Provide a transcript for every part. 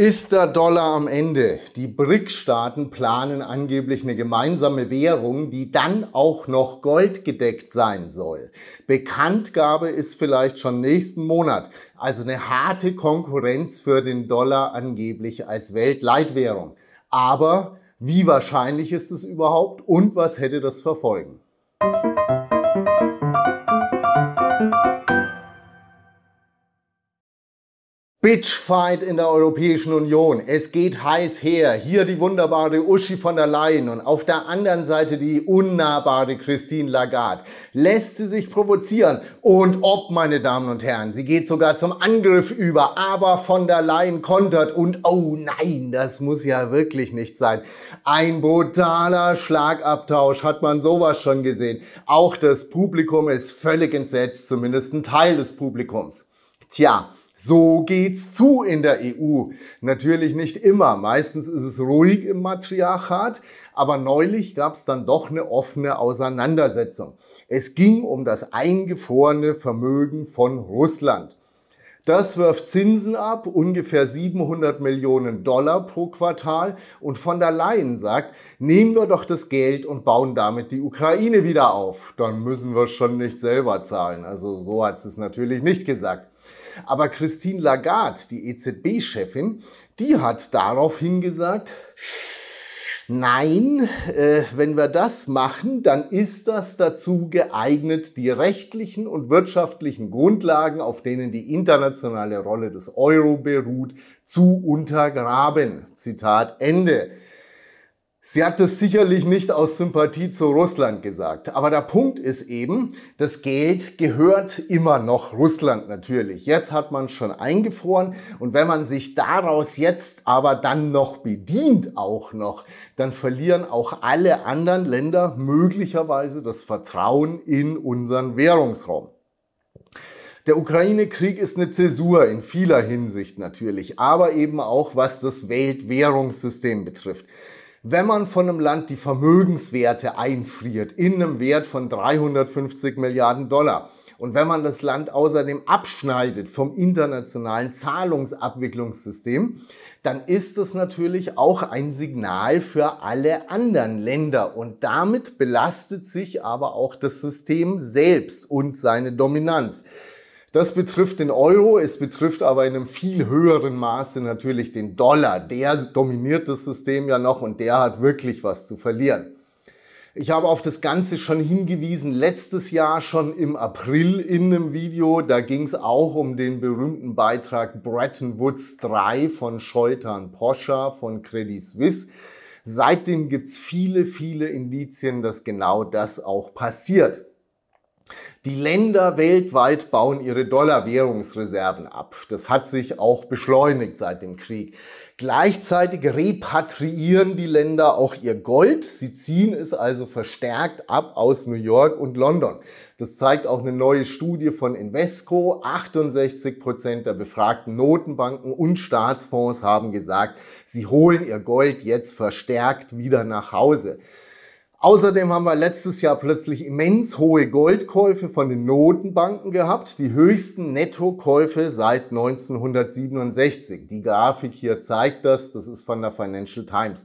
ist der Dollar am Ende. Die BRICS-Staaten planen angeblich eine gemeinsame Währung, die dann auch noch goldgedeckt sein soll. Bekanntgabe ist vielleicht schon nächsten Monat. Also eine harte Konkurrenz für den Dollar angeblich als Weltleitwährung. Aber wie wahrscheinlich ist es überhaupt und was hätte das verfolgen? Bitchfight in der Europäischen Union. Es geht heiß her. Hier die wunderbare Uschi von der Leyen und auf der anderen Seite die unnahbare Christine Lagarde. Lässt sie sich provozieren? Und ob, meine Damen und Herren, sie geht sogar zum Angriff über, aber von der Leyen kontert und oh nein, das muss ja wirklich nicht sein. Ein brutaler Schlagabtausch, hat man sowas schon gesehen. Auch das Publikum ist völlig entsetzt, zumindest ein Teil des Publikums. Tja, so geht's zu in der EU. Natürlich nicht immer. Meistens ist es ruhig im Matriarchat, aber neulich gab's dann doch eine offene Auseinandersetzung. Es ging um das eingefrorene Vermögen von Russland. Das wirft Zinsen ab, ungefähr 700 Millionen Dollar pro Quartal. Und von der Leyen sagt, nehmen wir doch das Geld und bauen damit die Ukraine wieder auf. Dann müssen wir schon nicht selber zahlen. Also so hat's es natürlich nicht gesagt. Aber Christine Lagarde, die EZB-Chefin, die hat daraufhin gesagt, Nein, äh, wenn wir das machen, dann ist das dazu geeignet, die rechtlichen und wirtschaftlichen Grundlagen, auf denen die internationale Rolle des Euro beruht, zu untergraben. Zitat Ende. Sie hat das sicherlich nicht aus Sympathie zu Russland gesagt. Aber der Punkt ist eben, das Geld gehört immer noch Russland natürlich. Jetzt hat man es schon eingefroren. Und wenn man sich daraus jetzt aber dann noch bedient, auch noch, dann verlieren auch alle anderen Länder möglicherweise das Vertrauen in unseren Währungsraum. Der Ukraine-Krieg ist eine Zäsur in vieler Hinsicht natürlich, aber eben auch was das Weltwährungssystem betrifft. Wenn man von einem Land die Vermögenswerte einfriert in einem Wert von 350 Milliarden Dollar und wenn man das Land außerdem abschneidet vom internationalen Zahlungsabwicklungssystem, dann ist das natürlich auch ein Signal für alle anderen Länder und damit belastet sich aber auch das System selbst und seine Dominanz. Das betrifft den Euro, es betrifft aber in einem viel höheren Maße natürlich den Dollar. Der dominiert das System ja noch und der hat wirklich was zu verlieren. Ich habe auf das Ganze schon hingewiesen, letztes Jahr schon im April in einem Video. Da ging es auch um den berühmten Beitrag Bretton Woods 3 von Scholtern Porsche von Credit Suisse. Seitdem gibt es viele, viele Indizien, dass genau das auch passiert. Die Länder weltweit bauen ihre Dollarwährungsreserven ab. Das hat sich auch beschleunigt seit dem Krieg. Gleichzeitig repatriieren die Länder auch ihr Gold. Sie ziehen es also verstärkt ab aus New York und London. Das zeigt auch eine neue Studie von Invesco. 68 Prozent der befragten Notenbanken und Staatsfonds haben gesagt, sie holen ihr Gold jetzt verstärkt wieder nach Hause. Außerdem haben wir letztes Jahr plötzlich immens hohe Goldkäufe von den Notenbanken gehabt, die höchsten Nettokäufe seit 1967. Die Grafik hier zeigt das, das ist von der Financial Times.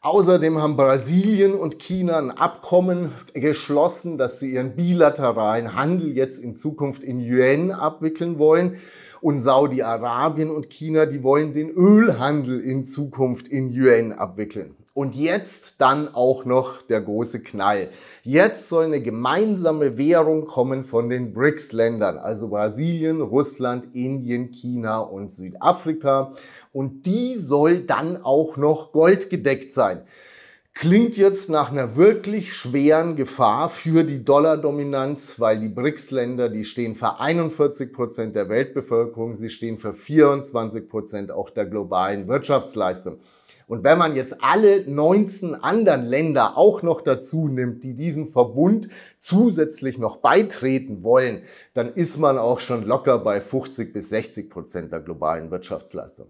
Außerdem haben Brasilien und China ein Abkommen geschlossen, dass sie ihren bilateralen Handel jetzt in Zukunft in Yuan abwickeln wollen. Und Saudi-Arabien und China, die wollen den Ölhandel in Zukunft in Yuan abwickeln. Und jetzt dann auch noch der große Knall. Jetzt soll eine gemeinsame Währung kommen von den BRICS-Ländern, also Brasilien, Russland, Indien, China und Südafrika. Und die soll dann auch noch goldgedeckt sein. Klingt jetzt nach einer wirklich schweren Gefahr für die Dollardominanz, weil die BRICS-Länder, die stehen für 41 Prozent der Weltbevölkerung, sie stehen für 24 Prozent auch der globalen Wirtschaftsleistung. Und wenn man jetzt alle 19 anderen Länder auch noch dazu nimmt, die diesem Verbund zusätzlich noch beitreten wollen, dann ist man auch schon locker bei 50 bis 60 Prozent der globalen Wirtschaftsleistung.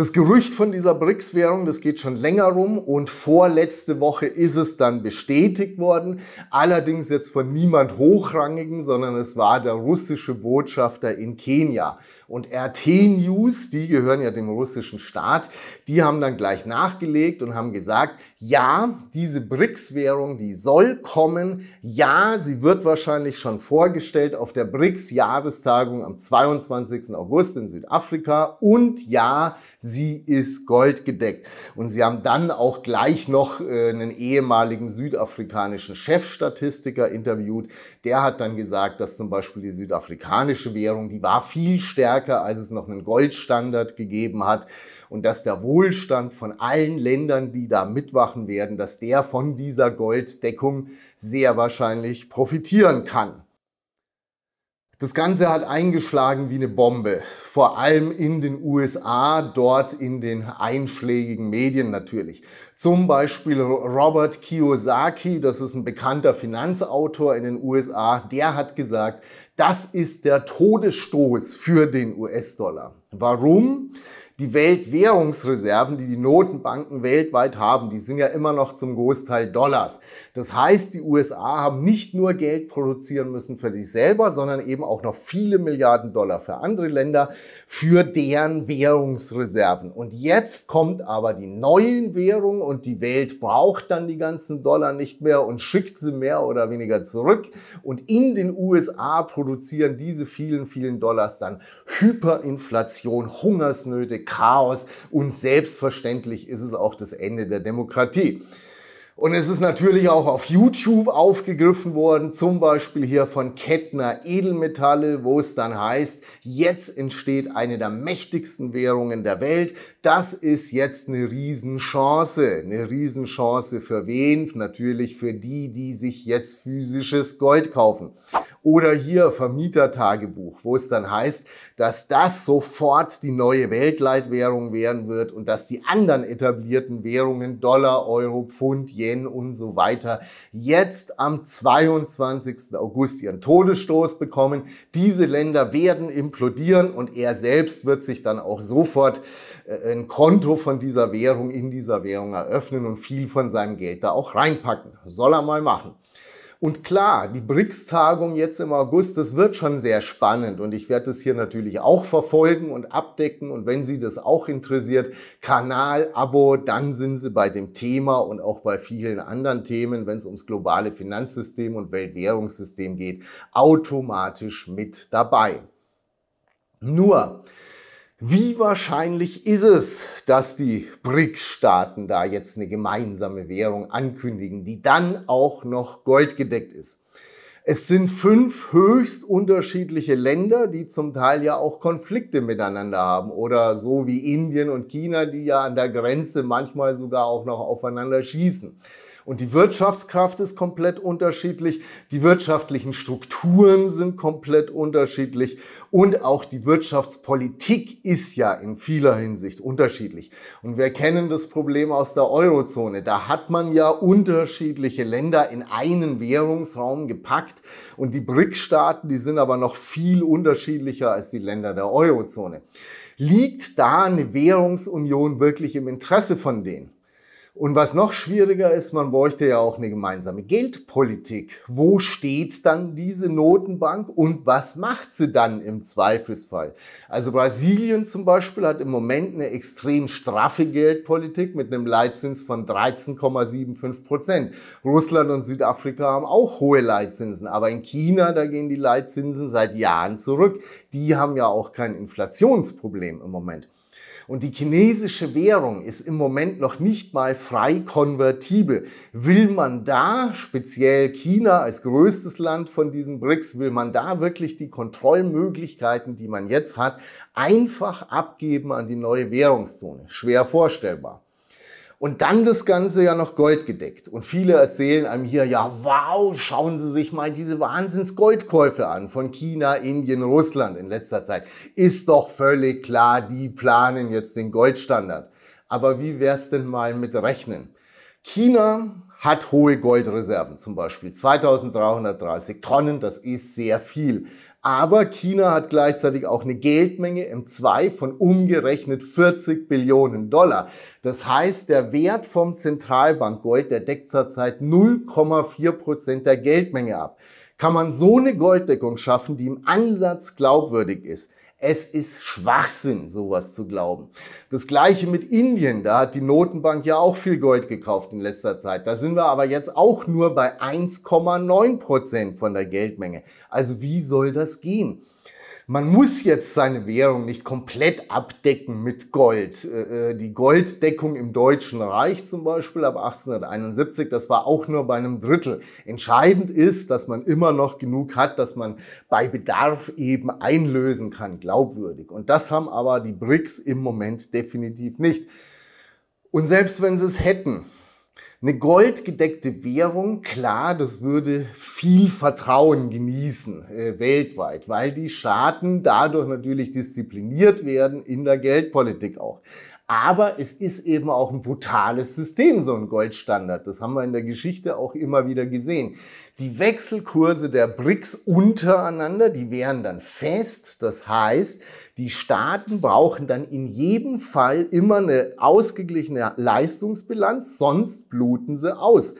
Das Gerücht von dieser BRICS-Währung, das geht schon länger rum und vorletzte Woche ist es dann bestätigt worden. Allerdings jetzt von niemand Hochrangigen, sondern es war der russische Botschafter in Kenia. Und RT News, die gehören ja dem russischen Staat, die haben dann gleich nachgelegt und haben gesagt, ja, diese BRICS-Währung, die soll kommen. Ja, sie wird wahrscheinlich schon vorgestellt auf der BRICS-Jahrestagung am 22. August in Südafrika. Und ja, sie ist goldgedeckt. Und sie haben dann auch gleich noch äh, einen ehemaligen südafrikanischen Chefstatistiker interviewt. Der hat dann gesagt, dass zum Beispiel die südafrikanische Währung, die war viel stärker, als es noch einen Goldstandard gegeben hat. Und dass der Wohlstand von allen Ländern, die da mitwachen, machen werden, dass der von dieser Golddeckung sehr wahrscheinlich profitieren kann. Das Ganze hat eingeschlagen wie eine Bombe, vor allem in den USA, dort in den einschlägigen Medien natürlich. Zum Beispiel Robert Kiyosaki, das ist ein bekannter Finanzautor in den USA, der hat gesagt, das ist der Todesstoß für den US-Dollar. Warum? Die Weltwährungsreserven, die die Notenbanken weltweit haben, die sind ja immer noch zum Großteil Dollars. Das heißt, die USA haben nicht nur Geld produzieren müssen für sich selber, sondern eben auch noch viele Milliarden Dollar für andere Länder, für deren Währungsreserven. Und jetzt kommt aber die neuen Währungen und die Welt braucht dann die ganzen Dollar nicht mehr und schickt sie mehr oder weniger zurück. Und in den USA produzieren diese vielen, vielen Dollars dann Hyperinflation, Hungersnöte, Chaos und selbstverständlich ist es auch das Ende der Demokratie. Und es ist natürlich auch auf YouTube aufgegriffen worden, zum Beispiel hier von Kettner Edelmetalle, wo es dann heißt, jetzt entsteht eine der mächtigsten Währungen der Welt. Das ist jetzt eine Riesenchance. Eine Riesenchance für wen? Natürlich für die, die sich jetzt physisches Gold kaufen. Oder hier Vermietertagebuch, wo es dann heißt, dass das sofort die neue Weltleitwährung werden wird und dass die anderen etablierten Währungen Dollar, Euro, Pfund, Yen, Krähen und so weiter, jetzt am 22. August ihren Todesstoß bekommen. Diese Länder werden implodieren und er selbst wird sich dann auch sofort äh, ein Konto von dieser Währung in dieser Währung eröffnen und viel von seinem Geld da auch reinpacken. Soll er mal machen. Und klar, die BRICS-Tagung jetzt im August, das wird schon sehr spannend und ich werde das hier natürlich auch verfolgen und abdecken. Und wenn Sie das auch interessiert, Kanal, Abo, dann sind Sie bei dem Thema und auch bei vielen anderen Themen, wenn es ums globale Finanzsystem und Weltwährungssystem geht, automatisch mit dabei. Nur, wie wahrscheinlich ist es, dass die BRICS-Staaten da jetzt eine gemeinsame Währung ankündigen, die dann auch noch goldgedeckt ist? Es sind fünf höchst unterschiedliche Länder, die zum Teil ja auch Konflikte miteinander haben oder so wie Indien und China, die ja an der Grenze manchmal sogar auch noch aufeinander schießen. Und die Wirtschaftskraft ist komplett unterschiedlich, die wirtschaftlichen Strukturen sind komplett unterschiedlich und auch die Wirtschaftspolitik ist ja in vieler Hinsicht unterschiedlich. Und wir kennen das Problem aus der Eurozone. Da hat man ja unterschiedliche Länder in einen Währungsraum gepackt und die BRIC-Staaten, die sind aber noch viel unterschiedlicher als die Länder der Eurozone. Liegt da eine Währungsunion wirklich im Interesse von denen? Und was noch schwieriger ist, man bräuchte ja auch eine gemeinsame Geldpolitik. Wo steht dann diese Notenbank und was macht sie dann im Zweifelsfall? Also Brasilien zum Beispiel hat im Moment eine extrem straffe Geldpolitik mit einem Leitzins von 13,75 Prozent. Russland und Südafrika haben auch hohe Leitzinsen, aber in China, da gehen die Leitzinsen seit Jahren zurück. Die haben ja auch kein Inflationsproblem im Moment. Und die chinesische Währung ist im Moment noch nicht mal frei konvertibel. Will man da, speziell China als größtes Land von diesen BRICS, will man da wirklich die Kontrollmöglichkeiten, die man jetzt hat, einfach abgeben an die neue Währungszone? Schwer vorstellbar. Und dann das Ganze ja noch goldgedeckt. Und viele erzählen einem hier, ja, wow, schauen Sie sich mal diese Wahnsinns-Goldkäufe an von China, Indien, Russland in letzter Zeit. Ist doch völlig klar, die planen jetzt den Goldstandard. Aber wie wär's denn mal mit Rechnen? China hat hohe Goldreserven zum Beispiel, 2330 Tonnen, das ist sehr viel. Aber China hat gleichzeitig auch eine Geldmenge M2 von umgerechnet 40 Billionen Dollar. Das heißt, der Wert vom Zentralbankgold, der deckt zurzeit 0,4 Prozent der Geldmenge ab. Kann man so eine Golddeckung schaffen, die im Ansatz glaubwürdig ist? Es ist Schwachsinn, sowas zu glauben. Das gleiche mit Indien, da hat die Notenbank ja auch viel Gold gekauft in letzter Zeit. Da sind wir aber jetzt auch nur bei 1,9 Prozent von der Geldmenge. Also wie soll das gehen? Man muss jetzt seine Währung nicht komplett abdecken mit Gold. Äh, äh, die Golddeckung im Deutschen Reich zum Beispiel ab 1871, das war auch nur bei einem Drittel. Entscheidend ist, dass man immer noch genug hat, dass man bei Bedarf eben einlösen kann, glaubwürdig. Und das haben aber die BRICS im Moment definitiv nicht. Und selbst wenn sie es hätten, eine goldgedeckte Währung, klar, das würde viel Vertrauen genießen äh, weltweit, weil die Staaten dadurch natürlich diszipliniert werden in der Geldpolitik auch. Aber es ist eben auch ein brutales System, so ein Goldstandard. Das haben wir in der Geschichte auch immer wieder gesehen. Die Wechselkurse der BRICS untereinander, die wären dann fest. Das heißt, die Staaten brauchen dann in jedem Fall immer eine ausgeglichene Leistungsbilanz, sonst bluten sie aus.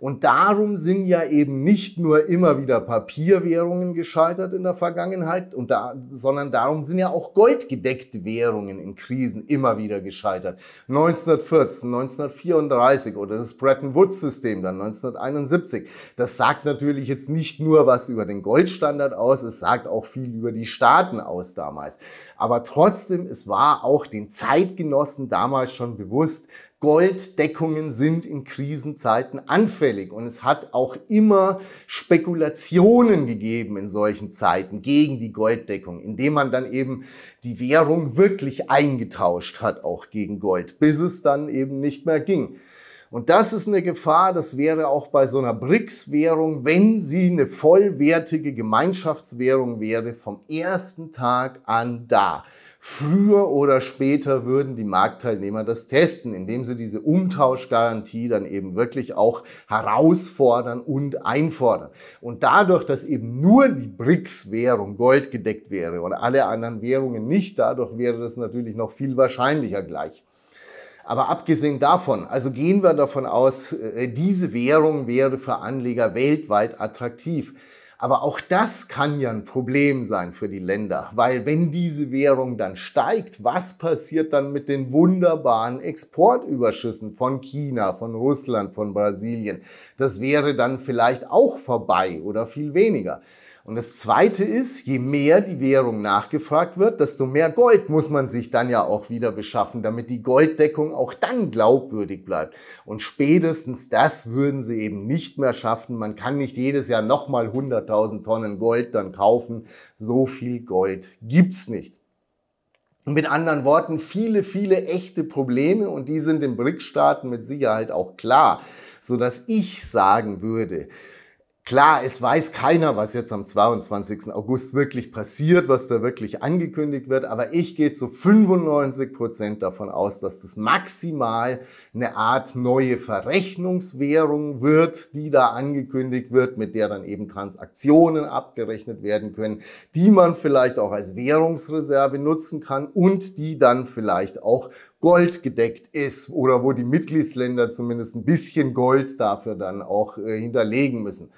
Und darum sind ja eben nicht nur immer wieder Papierwährungen gescheitert in der Vergangenheit, und da, sondern darum sind ja auch goldgedeckte Währungen in Krisen immer wieder gescheitert. 1914, 1934 oder das Bretton Woods-System dann 1971. Das sagt natürlich jetzt nicht nur was über den Goldstandard aus, es sagt auch viel über die Staaten aus damals. Aber trotzdem, es war auch den Zeitgenossen damals schon bewusst, Golddeckungen sind in Krisenzeiten anfällig und es hat auch immer Spekulationen gegeben in solchen Zeiten gegen die Golddeckung, indem man dann eben die Währung wirklich eingetauscht hat, auch gegen Gold, bis es dann eben nicht mehr ging. Und das ist eine Gefahr, das wäre auch bei so einer BRICS-Währung, wenn sie eine vollwertige Gemeinschaftswährung wäre, vom ersten Tag an da. Früher oder später würden die Marktteilnehmer das testen, indem sie diese Umtauschgarantie dann eben wirklich auch herausfordern und einfordern. Und dadurch, dass eben nur die BRICS-Währung Gold gedeckt wäre und alle anderen Währungen nicht, dadurch wäre das natürlich noch viel wahrscheinlicher gleich. Aber abgesehen davon, also gehen wir davon aus, äh, diese Währung wäre für Anleger weltweit attraktiv. Aber auch das kann ja ein Problem sein für die Länder, weil wenn diese Währung dann steigt, was passiert dann mit den wunderbaren Exportüberschüssen von China, von Russland, von Brasilien? Das wäre dann vielleicht auch vorbei oder viel weniger. Und das Zweite ist, je mehr die Währung nachgefragt wird, desto mehr Gold muss man sich dann ja auch wieder beschaffen, damit die Golddeckung auch dann glaubwürdig bleibt. Und spätestens das würden sie eben nicht mehr schaffen. Man kann nicht jedes Jahr nochmal 100.000 Tonnen Gold dann kaufen. So viel Gold gibt's nicht. Mit anderen Worten, viele, viele echte Probleme und die sind den BRIC-Staaten mit Sicherheit auch klar, sodass ich sagen würde, Klar, es weiß keiner, was jetzt am 22. August wirklich passiert, was da wirklich angekündigt wird, aber ich gehe zu 95 Prozent davon aus, dass das maximal eine Art neue Verrechnungswährung wird, die da angekündigt wird, mit der dann eben Transaktionen abgerechnet werden können, die man vielleicht auch als Währungsreserve nutzen kann und die dann vielleicht auch Gold gedeckt ist oder wo die Mitgliedsländer zumindest ein bisschen Gold dafür dann auch äh, hinterlegen müssen.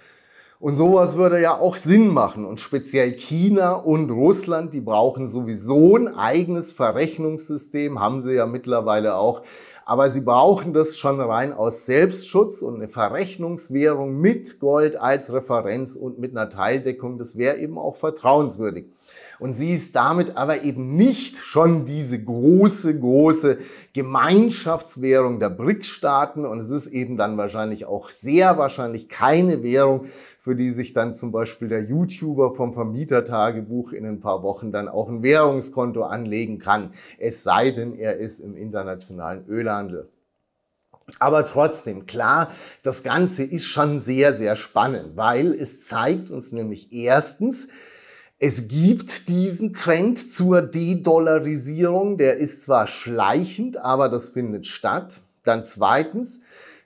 Und sowas würde ja auch Sinn machen. Und speziell China und Russland, die brauchen sowieso ein eigenes Verrechnungssystem, haben sie ja mittlerweile auch. Aber sie brauchen das schon rein aus Selbstschutz und eine Verrechnungswährung mit Gold als Referenz und mit einer Teildeckung. Das wäre eben auch vertrauenswürdig und sie ist damit aber eben nicht schon diese große, große Gemeinschaftswährung der BRICS-Staaten und es ist eben dann wahrscheinlich auch sehr wahrscheinlich keine Währung, für die sich dann zum Beispiel der YouTuber vom Vermietertagebuch in ein paar Wochen dann auch ein Währungskonto anlegen kann, es sei denn, er ist im internationalen Ölhandel. Aber trotzdem, klar, das Ganze ist schon sehr, sehr spannend, weil es zeigt uns nämlich erstens, es gibt diesen Trend zur Dedollarisierung, der ist zwar schleichend, aber das findet statt. Dann zweitens,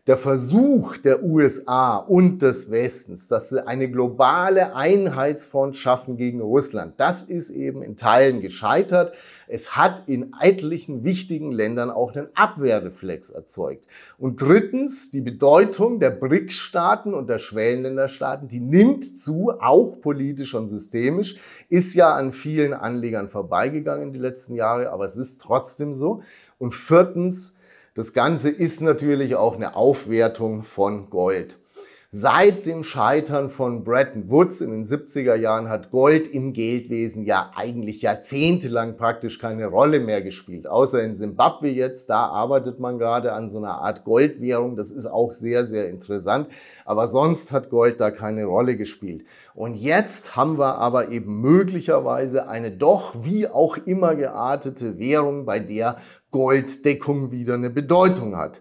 der Versuch der USA und des Westens, dass sie eine globale Einheitsfront schaffen gegen Russland, das ist eben in Teilen gescheitert. Es hat in etlichen wichtigen Ländern auch einen Abwehrreflex erzeugt. Und drittens, die Bedeutung der BRICS-Staaten und der Schwellenländerstaaten, die nimmt zu, auch politisch und systemisch, ist ja an vielen Anlegern vorbeigegangen die letzten Jahre, aber es ist trotzdem so. Und viertens, das Ganze ist natürlich auch eine Aufwertung von Gold. Seit dem Scheitern von Bretton Woods in den 70er Jahren hat Gold im Geldwesen ja eigentlich jahrzehntelang praktisch keine Rolle mehr gespielt. Außer in Simbabwe jetzt, da arbeitet man gerade an so einer Art Goldwährung. Das ist auch sehr, sehr interessant. Aber sonst hat Gold da keine Rolle gespielt. Und jetzt haben wir aber eben möglicherweise eine doch wie auch immer geartete Währung, bei der Golddeckung wieder eine Bedeutung hat.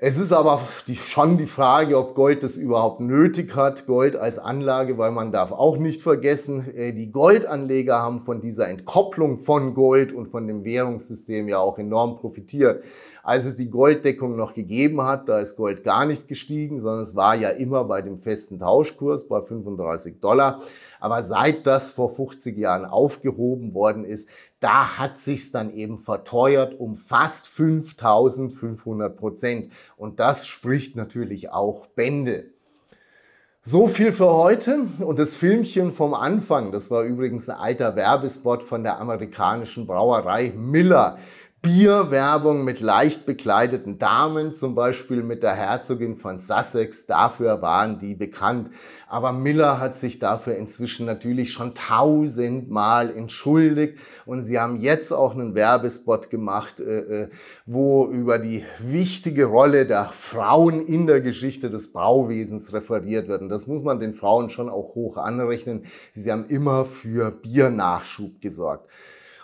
Es ist aber die, schon die Frage, ob Gold das überhaupt nötig hat, Gold als Anlage, weil man darf auch nicht vergessen, äh, die Goldanleger haben von dieser Entkopplung von Gold und von dem Währungssystem ja auch enorm profitiert. Als es die Golddeckung noch gegeben hat, da ist Gold gar nicht gestiegen, sondern es war ja immer bei dem festen Tauschkurs bei 35 Dollar. Aber seit das vor 50 Jahren aufgehoben worden ist, da hat sich's dann eben verteuert um fast 5500 Prozent. Und das spricht natürlich auch Bände. So viel für heute und das Filmchen vom Anfang, das war übrigens ein alter Werbespot von der amerikanischen Brauerei Miller. Bierwerbung mit leicht bekleideten Damen, zum Beispiel mit der Herzogin von Sussex, dafür waren die bekannt. Aber Miller hat sich dafür inzwischen natürlich schon tausendmal entschuldigt und sie haben jetzt auch einen Werbespot gemacht, äh, äh, wo über die wichtige Rolle der Frauen in der Geschichte des Bauwesens referiert wird. Und das muss man den Frauen schon auch hoch anrechnen. Sie haben immer für Biernachschub gesorgt.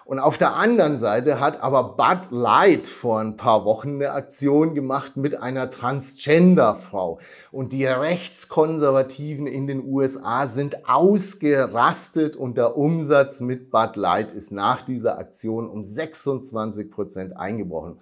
Und auf der anderen Seite hat aber Bud Light vor ein paar Wochen eine Aktion gemacht mit einer Transgender-Frau. Und die Rechtskonservativen in den USA sind ausgerastet und der Umsatz mit Bud Light ist nach dieser Aktion um 26 Prozent eingebrochen.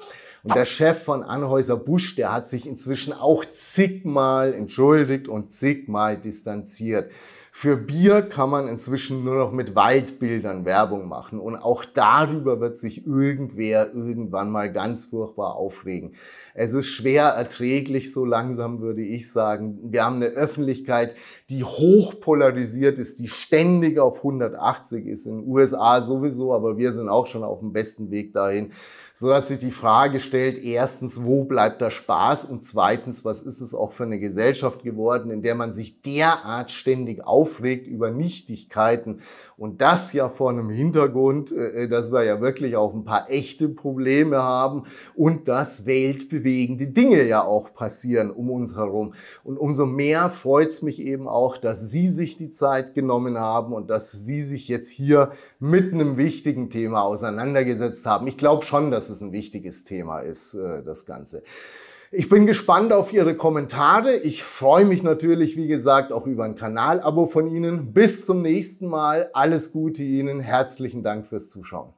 Und der Chef von Anhäuser Busch, der hat sich inzwischen auch zigmal entschuldigt und zigmal distanziert. Für Bier kann man inzwischen nur noch mit Waldbildern Werbung machen und auch darüber wird sich irgendwer irgendwann mal ganz furchtbar aufregen. Es ist schwer erträglich, so langsam würde ich sagen. Wir haben eine Öffentlichkeit, die hochpolarisiert ist, die ständig auf 180 ist, in den USA sowieso, aber wir sind auch schon auf dem besten Weg dahin, sodass sich die Frage stellt, gestellt, erstens, wo bleibt der Spaß und zweitens, was ist es auch für eine Gesellschaft geworden, in der man sich derart ständig aufregt über Nichtigkeiten und das ja vor einem Hintergrund, äh, äh, dass wir ja wirklich auch ein paar echte Probleme haben und dass weltbewegende Dinge ja auch passieren um uns herum. Und umso mehr freut es mich eben auch, dass Sie sich die Zeit genommen haben und dass Sie sich jetzt hier mit einem wichtigen Thema auseinandergesetzt haben. Ich glaube schon, dass es ein wichtiges Thema greifbar ist, äh, das Ganze. Ich bin gespannt auf Ihre Kommentare. Ich freue mich natürlich, wie gesagt, auch über ein Kanalabo von Ihnen. Bis zum nächsten Mal. Alles Gute Ihnen. Herzlichen Dank fürs Zuschauen.